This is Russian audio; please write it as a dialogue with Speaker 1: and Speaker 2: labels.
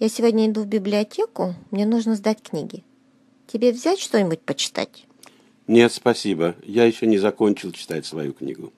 Speaker 1: Я сегодня иду в библиотеку, мне нужно сдать книги. Тебе взять что-нибудь почитать?
Speaker 2: Нет, спасибо. Я еще не закончил читать свою книгу.